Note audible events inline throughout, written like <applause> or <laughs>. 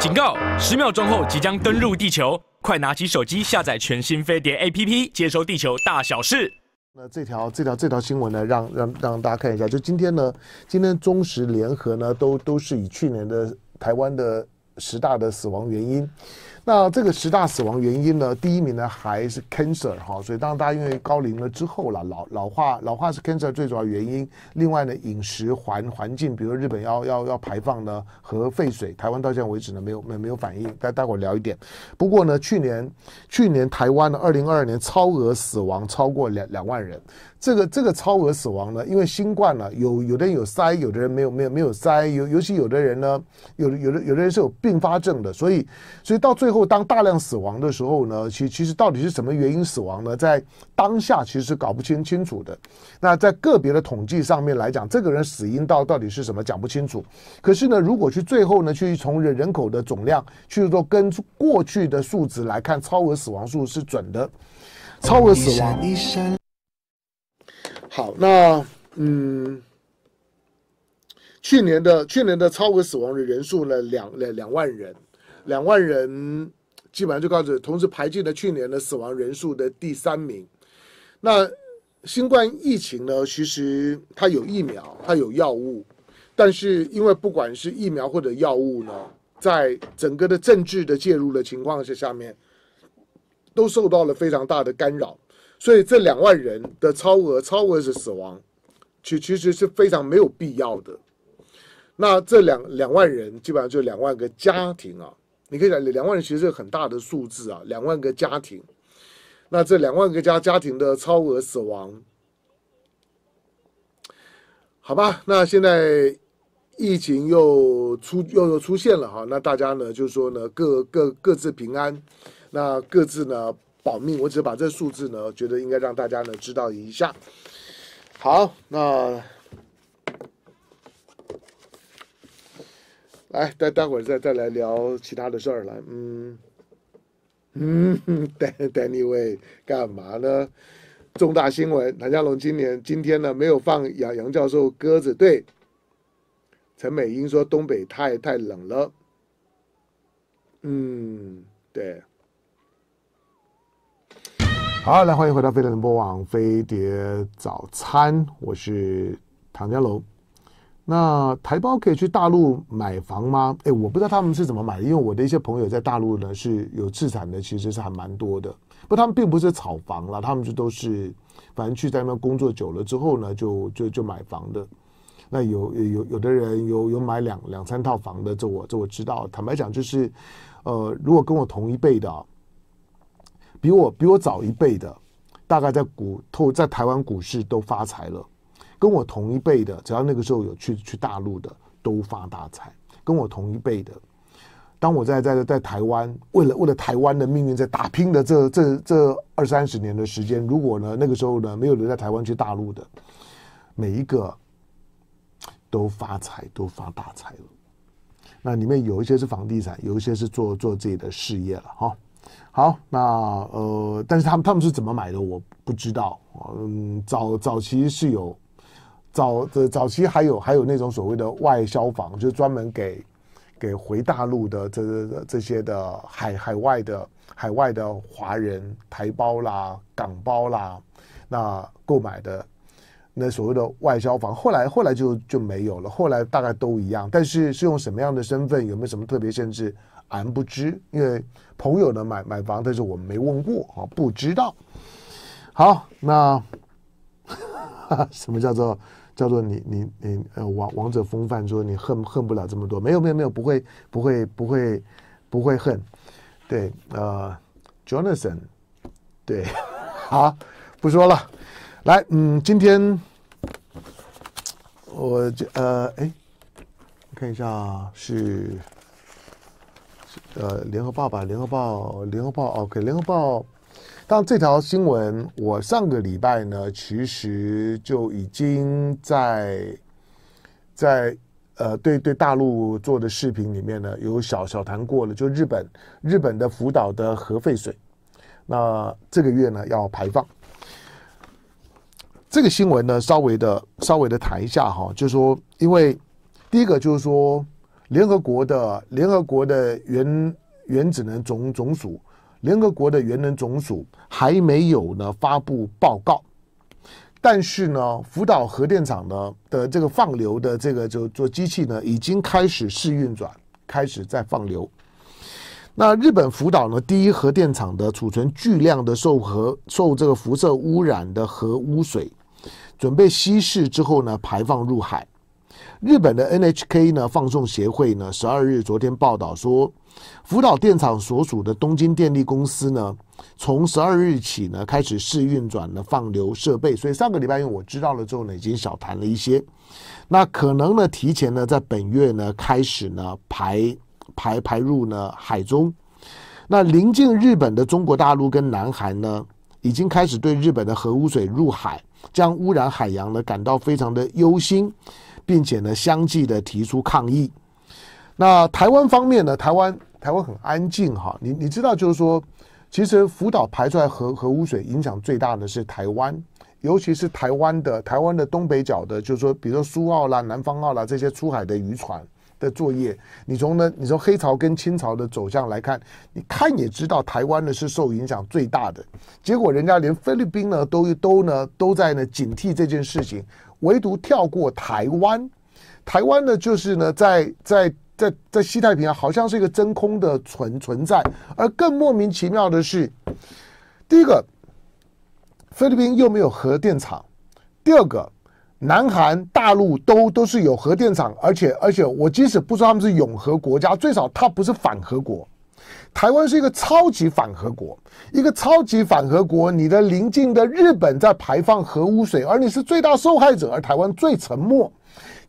警告！十秒钟后即将登陆地球，快拿起手机下载全新飞碟 APP，接收地球大小事。那这条、这条、这条新闻呢？让让让大家看一下，就今天呢，今天中时联合呢，都都是以去年的台湾的十大的死亡原因。那这个十大死亡原因呢，第一名呢还是 cancer 哈，所以当大家因为高龄了之后了，老老化老化是 cancer 最主要原因。另外呢，饮食环环境，比如日本要要要排放呢和废水，台湾到现在为止呢没有没没有反应，待待会聊一点。不过呢，去年去年台湾的二零二二年超额死亡超过两两万人，这个这个超额死亡呢，因为新冠了，有有的人有塞，有的人没有没有没有塞，尤尤其有的人呢，有有的有的人是有并发症的，所以所以到最后。当大量死亡的时候呢，其其实到底是什么原因死亡呢？在当下其实搞不清清楚的。那在个别的统计上面来讲，这个人死因到到底是什么，讲不清楚。可是呢，如果去最后呢，去从人人口的总量去说，跟过去的数值来看，超额死亡数是准的。超额死亡。好，那嗯，去年的去年的超额死亡的人数呢，两两两万人。两万人基本上就告诉，同时排进了去年的死亡人数的第三名。那新冠疫情呢？其实它有疫苗，它有药物，但是因为不管是疫苗或者药物呢，在整个的政治的介入的情况下面，都受到了非常大的干扰，所以这两万人的超额超额的死亡，其其实是非常没有必要的。那这两两万人基本上就两万个家庭啊。你可以讲两万人其实是个很大的数字啊，两万个家庭，那这两万个家家庭的超额死亡，好吧？那现在疫情又出又又出现了哈，那大家呢就是说呢各各各自平安，那各自呢保命。我只把这数字呢，觉得应该让大家呢知道一下。好，那。来，待待会儿再再来聊其他的事儿来，嗯，嗯 <laughs> d a n d a n n y w a y 干嘛呢？重大新闻，唐家龙今年今天呢没有放杨杨教授鸽子，对。陈美英说东北太太冷了，嗯，对。好，来欢迎回到飞碟直播网，飞碟早餐，我是唐家龙。那台胞可以去大陆买房吗？哎，我不知道他们是怎么买的，因为我的一些朋友在大陆呢是有资产的，其实是还蛮多的。不，他们并不是炒房了，他们就都是反正去在那边工作久了之后呢，就就就买房的。那有有有有的人有有买两两三套房的，这我这我知道。坦白讲，就是呃，如果跟我同一辈的，比我比我早一辈的，大概在股透在台湾股市都发财了。跟我同一辈的，只要那个时候有去去大陆的，都发大财。跟我同一辈的，当我在在在台湾，为了为了台湾的命运在打拼的这这这二三十年的时间，如果呢那个时候呢没有留在台湾去大陆的，每一个都发财，都发大财了。那里面有一些是房地产，有一些是做做自己的事业了哈。好，那呃，但是他们他们是怎么买的，我不知道。嗯，早早期是有。早的早期还有还有那种所谓的外销房，就是专门给给回大陆的这这这些的海海外的海外的华人台胞啦、港胞啦，那购买的那所谓的外销房，后来后来就就没有了。后来大概都一样，但是是用什么样的身份，有没有什么特别限制，俺不知，因为朋友的买买房，但是我们没问过啊，不知道。好，那 <laughs> 什么叫做？叫做你你你呃王王者风范，说你恨恨不了这么多，没有没有没有不会不会不会不会恨，对呃 j o n a t h a n 对，好不说了，来嗯，今天我这呃哎，看一下是呃联合报吧，联合报联合报 OK 联合报。但这条新闻，我上个礼拜呢，其实就已经在在呃对对大陆做的视频里面呢，有小小谈过了。就日本日本的福岛的核废水，那这个月呢要排放。这个新闻呢，稍微的稍微的谈一下哈，就是说，因为第一个就是说，联合国的联合国的原原子能总总署。联合国的原能总署还没有呢发布报告，但是呢，福岛核电厂呢的这个放流的这个就做机器呢已经开始试运转，开始在放流。那日本福岛呢第一核电厂的储存巨量的受核受这个辐射污染的核污水，准备稀释之后呢排放入海。日本的 NHK 呢放送协会呢十二日昨天报道说。福岛电厂所属的东京电力公司呢，从十二日起呢开始试运转的放流设备，所以上个礼拜因为我知道了之后呢，已经小谈了一些。那可能呢提前呢在本月呢开始呢排排排入呢海中。那临近日本的中国大陆跟南韩呢，已经开始对日本的核污水入海将污染海洋呢感到非常的忧心，并且呢相继的提出抗议。那台湾方面呢？台湾台湾很安静哈。你你知道，就是说，其实福岛排出来核核污水影响最大的是台湾，尤其是台湾的台湾的东北角的，就是说，比如说苏澳啦、南方澳啦这些出海的渔船的作业。你从呢，你从黑潮跟清潮的走向来看，你看也知道，台湾呢是受影响最大的。结果人家连菲律宾呢都都呢都在呢警惕这件事情，唯独跳过台湾。台湾呢就是呢在在。在在西太平洋好像是一个真空的存存在，而更莫名其妙的是，第一个，菲律宾又没有核电厂；，第二个，南韩大陆都都是有核电厂，而且而且我即使不知道他们是永和国家，最少它不是反核国。台湾是一个超级反核国，一个超级反核国，你的邻近的日本在排放核污水，而你是最大受害者，而台湾最沉默。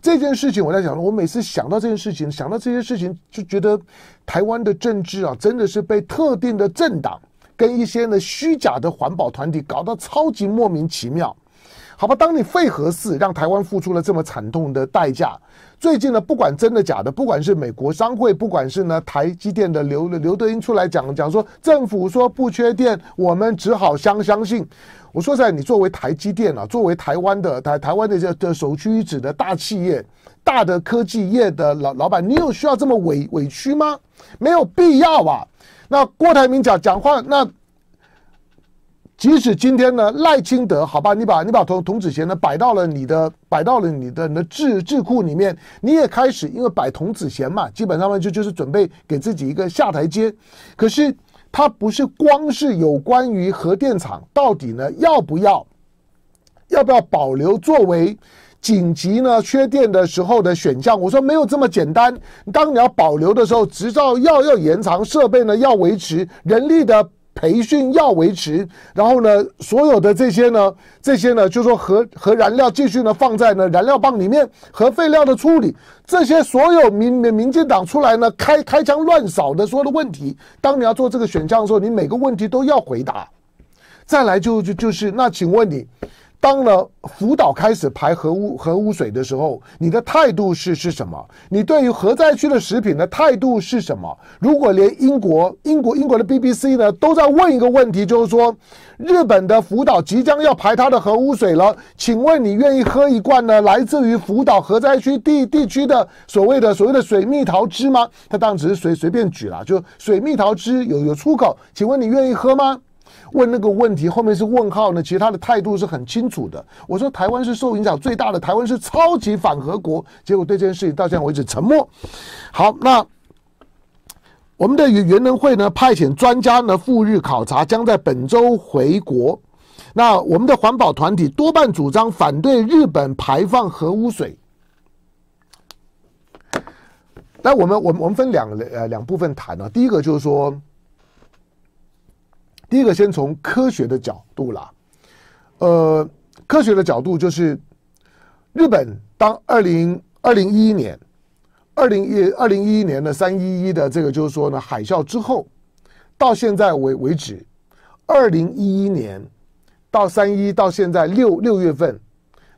这件事情我在想，我每次想到这件事情，想到这些事情，就觉得台湾的政治啊，真的是被特定的政党跟一些呢虚假的环保团体搞到超级莫名其妙。好吧，当你费和事，让台湾付出了这么惨痛的代价。最近呢，不管真的假的，不管是美国商会，不管是呢台积电的刘刘德英出来讲讲说，政府说不缺电，我们只好相相信。我说在，你作为台积电啊，作为台湾的台台湾的这的首屈一指的大企业、大的科技业的老老板，你有需要这么委委屈吗？没有必要啊。那郭台铭讲讲话那。即使今天呢，赖清德，好吧，你把你把童童子贤呢摆到了你的摆到了你的那智智库里面，你也开始因为摆童子贤嘛，基本上呢就就是准备给自己一个下台阶。可是他不是光是有关于核电厂到底呢要不要要不要保留作为紧急呢缺电的时候的选项。我说没有这么简单。当你要保留的时候，执照要要延长，设备呢要维持，人力的。培训要维持，然后呢，所有的这些呢，这些呢，就说核核燃料继续呢放在呢燃料棒里面，核废料的处理，这些所有民民民进党出来呢开开枪乱扫的所有的问题，当你要做这个选项的时候，你每个问题都要回答。再来就就就是，那请问你？当了福岛开始排核污核污水的时候，你的态度是是什么？你对于核灾区的食品的态度是什么？如果连英国、英国、英国的 BBC 呢，都在问一个问题，就是说，日本的福岛即将要排它的核污水了，请问你愿意喝一罐呢来自于福岛核灾区地地区的所谓的所谓的水蜜桃汁吗？他当然只是随随便举了，就水蜜桃汁有有出口，请问你愿意喝吗？问那个问题后面是问号呢？其实他的态度是很清楚的。我说台湾是受影响最大的，台湾是超级反核国。结果对这件事情到现在为止沉默。好，那我们的原能会呢，派遣专家呢赴日考察，将在本周回国。那我们的环保团体多半主张反对日本排放核污水。那我们我们我们分两呃两部分谈啊，第一个就是说。第一个先从科学的角度啦，呃，科学的角度就是，日本当二零二零一一年，二零一二零一一年的三一一的这个就是说呢海啸之后，到现在为为止，二零一一年到三一到现在六六月份，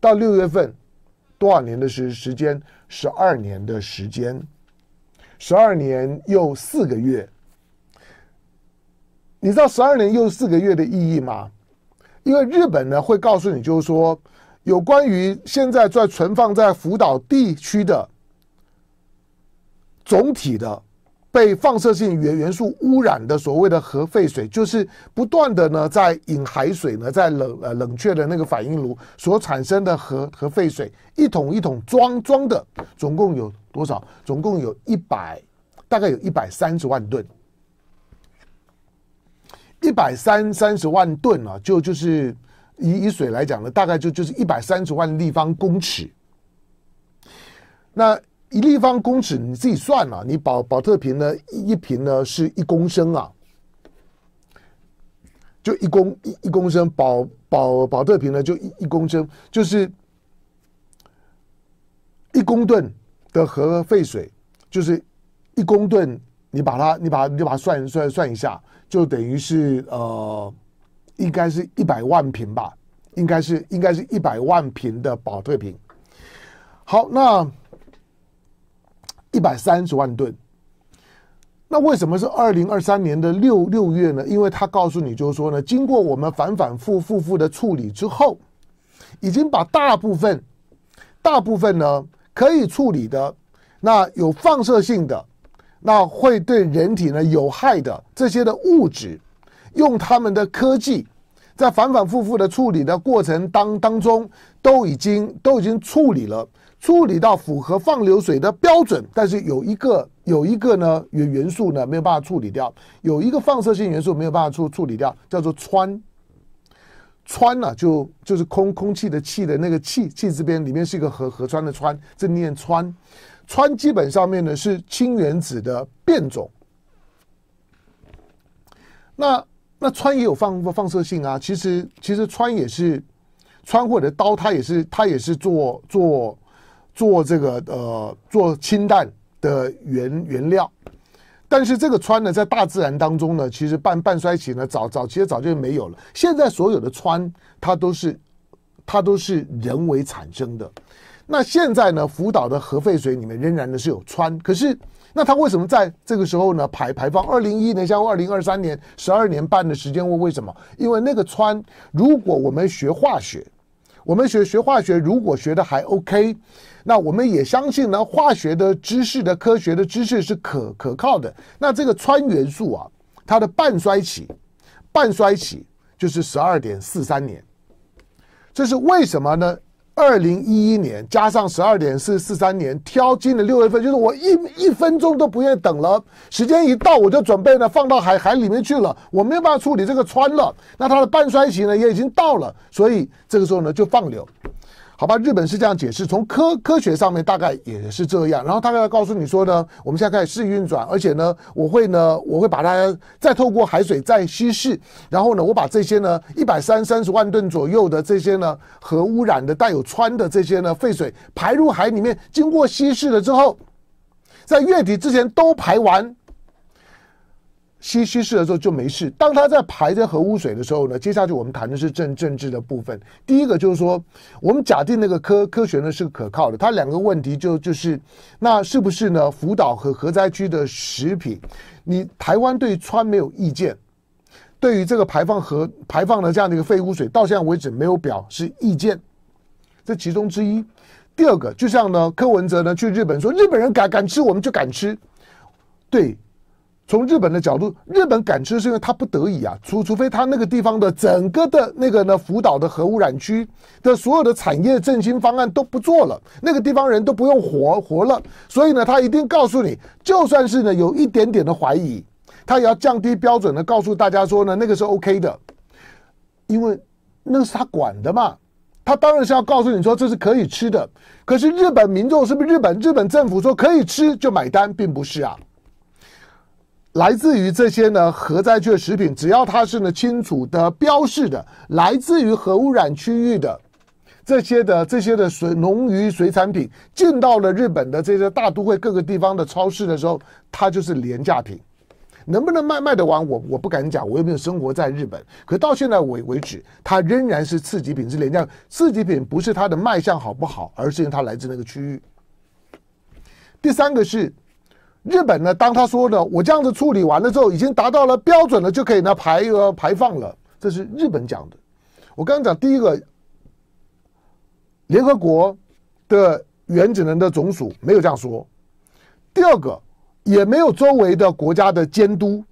到六月份多少年的时间？十二年的时间，十二年又四个月。你知道十二年又四个月的意义吗？因为日本呢会告诉你，就是说有关于现在在存放在福岛地区的总体的被放射性原元素污染的所谓的核废水，就是不断的呢在引海水呢在冷呃冷却的那个反应炉所产生的核核废水一桶一桶装装的，总共有多少？总共有一百，大概有一百三十万吨。一百三三十万吨啊，就就是以以水来讲呢，大概就就是一百三十万立方公尺。那一立方公尺你自己算啊，你保保特瓶呢，一一瓶呢是一公升啊，就一公一一公升，保保保特瓶呢就一一公升，就是一公吨的核废水，就是一公吨。你把它，你把你把它算算算一下，就等于是呃，应该是一百万瓶吧，应该是应该是一百万瓶的保特瓶。好，那一百三十万吨，那为什么是二零二三年的六六月呢？因为他告诉你，就是说呢，经过我们反反复复复的处理之后，已经把大部分、大部分呢可以处理的那有放射性的。那会对人体呢有害的这些的物质，用他们的科技，在反反复复的处理的过程当当中，都已经都已经处理了，处理到符合放流水的标准。但是有一个有一个呢元元素呢没有办法处理掉，有一个放射性元素没有办法处处理掉，叫做穿川呢就就是空空气的气的那个气气这边里面是一个河河川的川，这念川。川基本上面呢是氢原子的变种，那那川也有放放射性啊。其实其实川也是，川或者刀它也是它也是做做做这个呃做氢弹的原原料，但是这个川呢在大自然当中呢其实半半衰期呢早早其实早就没有了。现在所有的川，它都是它都是人为产生的。那现在呢？福岛的核废水里面仍然呢是有氚，可是那它为什么在这个时候呢排排放？二零一年像二零二三年十二年半的时间，为为什么？因为那个氚，如果我们学化学，我们学学化学，如果学的还 OK，那我们也相信呢，化学的知识的科学的知识是可可靠的。那这个氚元素啊，它的半衰期，半衰期就是十二点四三年，这是为什么呢？二零一一年加上十二点四四三年，挑今年六月份，就是我一一分钟都不愿意等了。时间一到，我就准备呢放到海海里面去了。我没有办法处理这个船了，那它的半衰期呢也已经到了，所以这个时候呢就放流。好吧，日本是这样解释，从科科学上面大概也是这样，然后大概告诉你说呢，我们现在开始试运转，而且呢，我会呢，我会把它再透过海水再稀释，然后呢，我把这些呢一百三三十万吨左右的这些呢核污染的带有氚的这些呢废水排入海里面，经过稀释了之后，在月底之前都排完。吸稀释的时候就没事。当他在排这核污水的时候呢，接下去我们谈的是政政治的部分。第一个就是说，我们假定那个科科学呢是可靠的。它两个问题就就是，那是不是呢？福岛和核灾区的食品，你台湾对穿没有意见。对于这个排放核排放的这样的一个废污水，到现在为止没有表示意见，这其中之一。第二个就像呢，柯文哲呢去日本说，日本人敢敢吃我们就敢吃，对。从日本的角度，日本敢吃是因为他不得已啊，除除非他那个地方的整个的那个呢，福岛的核污染区的所有的产业振兴方案都不做了，那个地方人都不用活活了，所以呢，他一定告诉你，就算是呢有一点点的怀疑，他也要降低标准的告诉大家说呢，那个是 OK 的，因为那是他管的嘛，他当然是要告诉你说这是可以吃的。可是日本民众是不是日本日本政府说可以吃就买单，并不是啊。来自于这些呢核灾区的食品，只要它是呢清楚的标示的，来自于核污染区域的这些的这些的水、农渔水产品，进到了日本的这些大都会各个地方的超市的时候，它就是廉价品。能不能卖卖得完，我我不敢讲，我又没有生活在日本。可到现在为为止，它仍然是次级品是廉价。次级品不是它的卖相好不好，而是因为它来自那个区域。第三个是。日本呢？当他说呢，我这样子处理完了之后，已经达到了标准了，就可以呢排呃排放了。这是日本讲的。我刚刚讲第一个，联合国的原子能的总署没有这样说。第二个，也没有周围的国家的监督。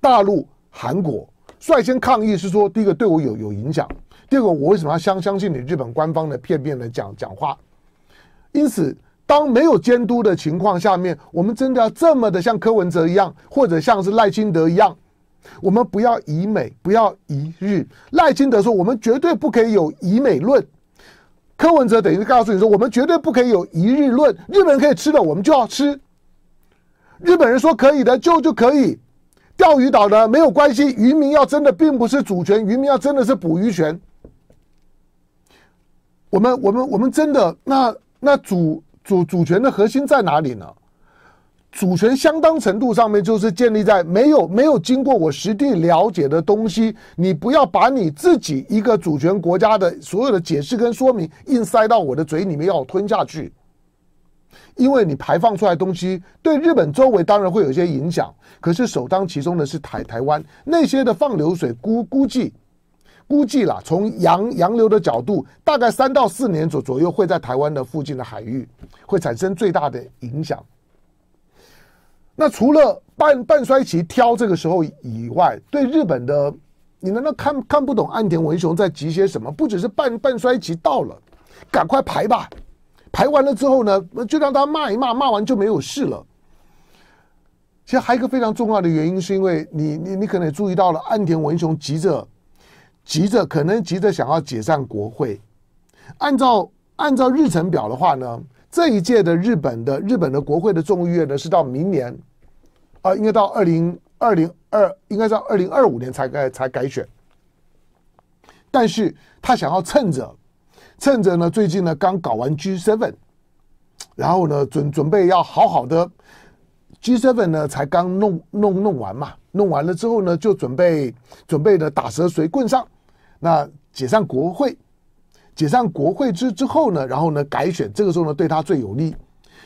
大陆、韩国率先抗议，是说第一个对我有有影响，第二个我为什么要相相信你日本官方的片面的讲讲话？因此。当没有监督的情况下面，我们真的要这么的像柯文哲一样，或者像是赖清德一样，我们不要以美，不要以日。赖清德说，我们绝对不可以有以美论；柯文哲等于告诉你说，我们绝对不可以有一日论。日本人可以吃的，我们就要吃。日本人说可以的，就就可以。钓鱼岛呢，没有关系。渔民要争的，并不是主权，渔民要争的是捕鱼权。我们，我们，我们真的，那那主。主主权的核心在哪里呢？主权相当程度上面就是建立在没有没有经过我实地了解的东西，你不要把你自己一个主权国家的所有的解释跟说明硬塞到我的嘴里面要吞下去，因为你排放出来东西对日本周围当然会有些影响，可是首当其冲的是台台湾那些的放流水估估计。估计啦，从洋洋流的角度，大概三到四年左左右会在台湾的附近的海域会产生最大的影响。那除了半半衰期挑这个时候以外，对日本的，你难道看 <laughs> 看不懂岸田文雄在急些什么？不只是半半衰期到了，赶快排吧，排完了之后呢，就让他骂一骂，骂完就没有事了。其实还有一个非常重要的原因，是因为你你你可能也注意到了，岸田文雄急着。急着，可能急着想要解散国会。按照按照日程表的话呢，这一届的日本的日本的国会的众议院呢是到明年，啊，应该到二零二零二，应该到二零二五年才改才改选。但是他想要趁着趁着呢，最近呢刚搞完 G seven，然后呢准准备要好好的 G seven 呢才刚弄弄弄完嘛，弄完了之后呢就准备准备的打蛇随棍上。那解散国会，解散国会之之后呢，然后呢改选，这个时候呢对他最有利，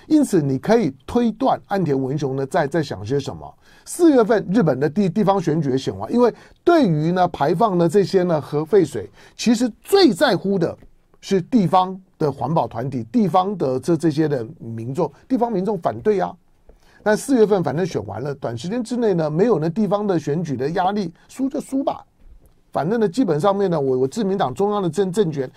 因此你可以推断岸田文雄呢在在想些什么。四月份日本的地地方选举选完，因为对于呢排放呢这些呢核废水，其实最在乎的是地方的环保团体、地方的这这些的民众、地方民众反对啊。但四月份反正选完了，短时间之内呢没有呢地方的选举的压力，输就输吧。反正呢，基本上面呢，我我自民党中央的政政权，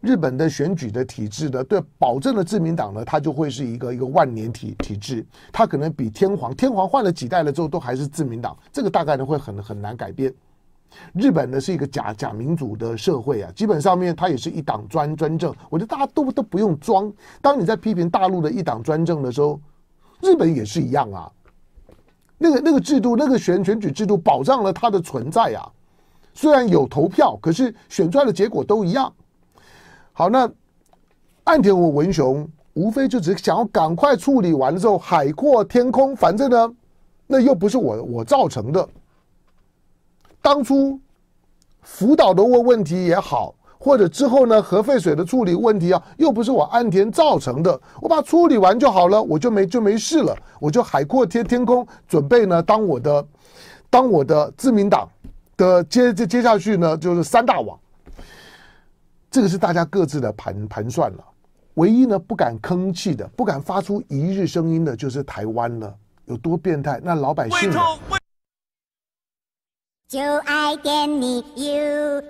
日本的选举的体制的，对，保证了自民党呢，它就会是一个一个万年体体制，它可能比天皇天皇换了几代了之后都还是自民党，这个大概呢会很很难改变。日本呢是一个假假民主的社会啊，基本上面它也是一党专专政，我觉得大家都都不用装。当你在批评大陆的一党专政的时候，日本也是一样啊，那个那个制度，那个选选举制度保障了它的存在啊。虽然有投票，可是选出来的结果都一样。好，那岸田文雄无非就只是想要赶快处理完之后海阔天空，反正呢，那又不是我我造成的。当初福岛的问问题也好，或者之后呢核废水的处理问题啊，又不是我岸田造成的，我把处理完就好了，我就没就没事了，我就海阔天天空，准备呢当我的当我的自民党。的接接接下去呢，就是三大网，这个是大家各自的盘盘算了。唯一呢不敢吭气的、不敢发出一日声音的，就是台湾了。有多变态？那老百姓。就爱点你 U。